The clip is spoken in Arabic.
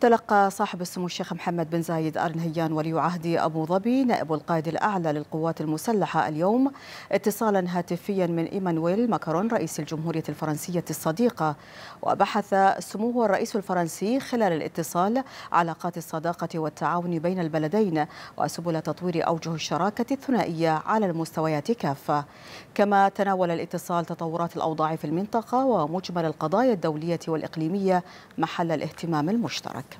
تلقى صاحب السمو الشيخ محمد بن زايد آل نهيان ولي عهد أبو ظبي نائب القائد الأعلى للقوات المسلحة اليوم اتصالا هاتفيا من إيمانويل ماكرون رئيس الجمهورية الفرنسية الصديقة وبحث سموه الرئيس الفرنسي خلال الاتصال علاقات الصداقة والتعاون بين البلدين وسبل تطوير أوجه الشراكة الثنائية على المستويات كافة كما تناول الاتصال تطورات الأوضاع في المنطقة ومجمل القضايا الدولية والإقليمية محل الاهتمام المشترك